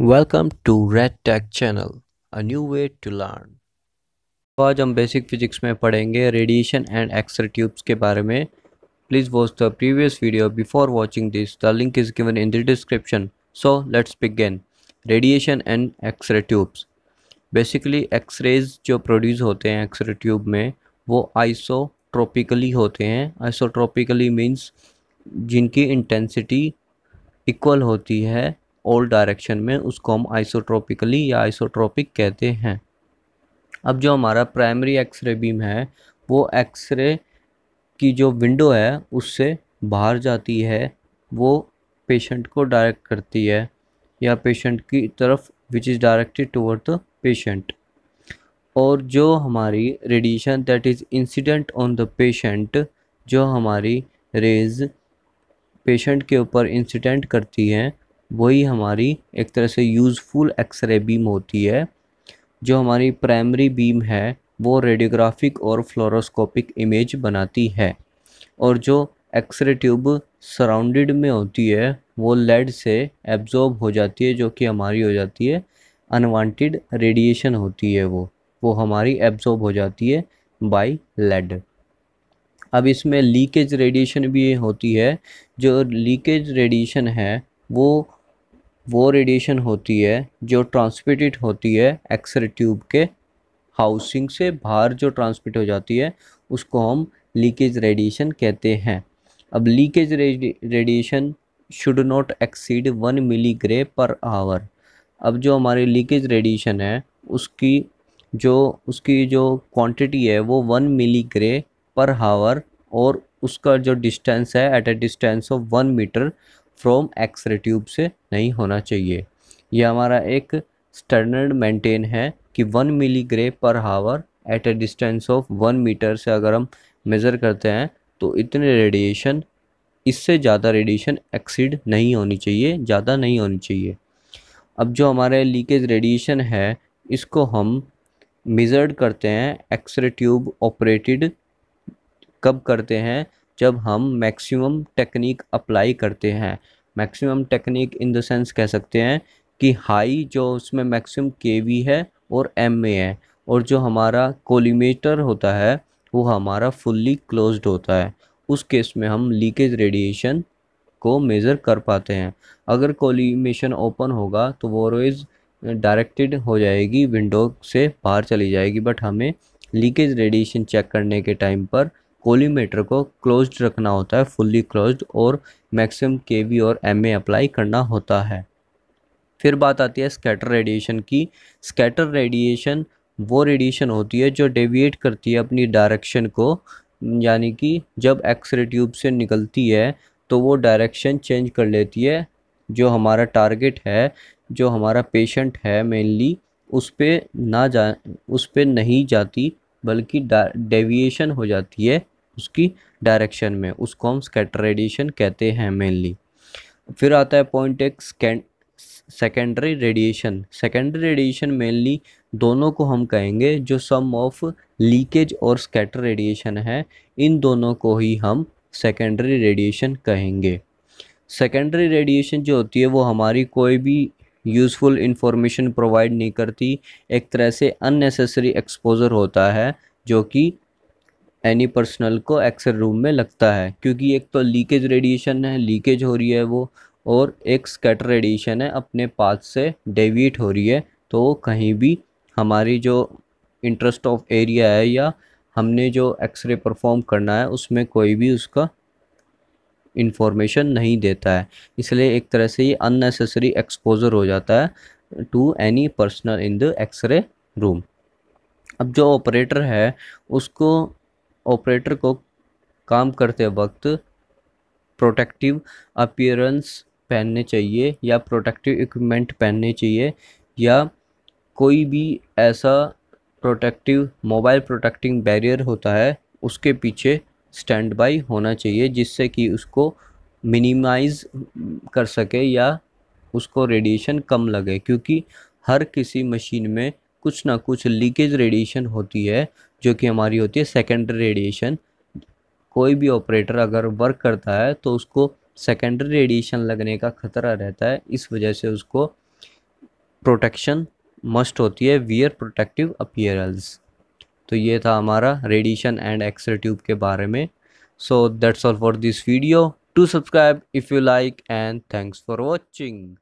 welcome to Red Tech channel a new way to learn तो आज हम basic physics में पढ़ेंगे रेडिएशन एंड एक्सरे ट्यूब्स के बारे में please watch the previous video before watching this the link is given in the description so let's begin radiation and x-ray tubes basically x-rays जो produce होते हैं x-ray tube में वो isotropically होते हैं आइसोट्रोपिकली मीन्स जिनकी इंटेंसिटी इक्वल होती है ऑल डायरेक्शन में उसको हम आइसोट्रोपिकली या आइसोट्रोपिक कहते हैं अब जो हमारा प्राइमरी एक्सरे बीम है वो एक्सरे की जो विंडो है उससे बाहर जाती है वो पेशेंट को डायरेक्ट करती है या पेशेंट की तरफ which is directed toward the patient और जो हमारी radiation that is incident on the patient जो हमारी रेज पेशेंट के ऊपर इंसिडेंट करती हैं वही हमारी एक तरह से यूज़फुल एक्सरे बीम होती है जो हमारी प्राइमरी बीम है वो रेडियोग्राफिक और फ्लोरोस्कोपिक इमेज बनाती है और जो एक्सरे ट्यूब सराउंडेड में होती है वो लेड से एब्जॉर्ब हो जाती है जो कि हमारी हो जाती है अनवांटेड रेडिएशन होती है वो वो हमारी एब्जॉर्ब हो जाती है बाय लेड अब इसमें लीकेज रेडिएशन भी होती है जो लीकेज रेडिएशन है वो वो रेडिएशन होती है जो ट्रांसमिटेड होती है एक्सरे ट्यूब के हाउसिंग से बाहर जो ट्रांसमिट हो जाती है उसको हम लीकेज रेडिएशन कहते हैं अब leakage radiation should not exceed one milligray per hour अब जो हमारे लीकेज रेडिएशन है उसकी जो उसकी जो क्वांटिटी है वो वन मिली ग्रे पर हावर और उसका जो डिस्टेंस है at a distance of one metre from x-ray tube से नहीं होना चाहिए यह हमारा एक स्टैंडर्ड मेंटेन है कि one milligray per hour at a distance of one metre से अगर हम मेज़र करते हैं तो इतने रेडिएशन इससे ज़्यादा रेडिएशन एक्सीड नहीं होनी चाहिए ज़्यादा नहीं होनी चाहिए अब जो हमारे लीकेज रेडिएशन है इसको हम मेज़र्ड करते हैं एक्सरे ट्यूब ऑपरेटेड कब करते हैं जब हम मैक्सिमम टेक्निक अप्लाई करते हैं maximum technique in the sense कह सकते हैं कि हाई जो उसमें मैक्सिमम के वी है और एम ए है और जो हमारा कोलीमेटर होता है वो हमारा फुल्ली क्लोज्ड होता है उस केस में हम लीकेज रेडिएशन को मेज़र कर पाते हैं अगर कोलीमेशन ओपन होगा तो वो वोरोइज डायरेक्टेड हो जाएगी विंडो से बाहर चली जाएगी बट हमें लीकेज रेडिएशन चेक करने के टाइम पर कोलीमेटर को क्लोज्ड रखना होता है फुल्ली क्लोज्ड और मैक्सिमम के वी और एम ए अप्लाई करना होता है फिर बात आती है स्कैटर रेडिएशन की स्कैटर रेडिएशन वो रेडिएशन होती है जो डेविएट करती है अपनी डायरेक्शन को यानी कि जब एक्सरे ट्यूब से निकलती है तो वो डायरेक्शन चेंज कर लेती है जो हमारा टारगेट है जो हमारा पेशेंट है मेनली उस पर ना जा उस पर नहीं जाती बल्कि डेविएशन हो जाती है उसकी डायरेक्शन में उसको हम स्कैटर रेडिएशन कहते हैं मेनली फिर आता है पॉइंट एक secondary radiation secondary radiation mainly दोनों को हम कहेंगे जो सम ऑफ लीकेज और स्कैटर रेडिएशन है इन दोनों को ही हम सेकेंडरी रेडिएशन कहेंगे सेकेंडरी रेडिएशन जो होती है वो हमारी कोई भी यूज़फुल इंफॉर्मेशन प्रोवाइड नहीं करती एक तरह से अननेसेसरी एक्सपोजर होता है जो कि एनी पर्सनल को अक्सर रूम में लगता है क्योंकि एक तो लीकेज रेडिएशन है लीकेज हो रही है वो और एक स्कैटर रेडिएशन है अपने पाथ से डेविएट हो रही है तो वो कहीं भी हमारी जो इंटरेस्ट ऑफ एरिया है या हमने जो एक्सरे परफॉर्म करना है उसमें कोई भी उसका इंफॉर्मेशन नहीं देता है इसलिए एक तरह से ये अननेसेसरी एक्सपोजर हो जाता है to any personal in the x-ray room अब जो ऑपरेटर है उसको ऑपरेटर को काम करते वक्त प्रोटेक्टिव अपियरेंस पहनने चाहिए या प्रोटेक्टिव इक्विपमेंट पहनने चाहिए या कोई भी ऐसा प्रोटेक्टिव मोबाइल प्रोटेक्टिंग बैरियर होता है उसके पीछे स्टैंड बाई होना चाहिए जिससे कि उसको मिनिमाइज कर सके या उसको रेडिएशन कम लगे क्योंकि हर किसी मशीन में कुछ ना कुछ लीकेज रेडिएशन होती है जो कि हमारी होती है सेकेंडरी रेडिएशन कोई भी ऑपरेटर अगर वर्क करता है तो उसको सेकेंडरी रेडिएशन लगने का खतरा रहता है इस वजह से उसको प्रोटेक्शन मस्ट होती है वियर प्रोटेक्टिव अपियरल्स तो ये था हमारा रेडिएशन एंड एक्सरे ट्यूब के बारे में so that's all for this video to subscribe if you like and thanks for watching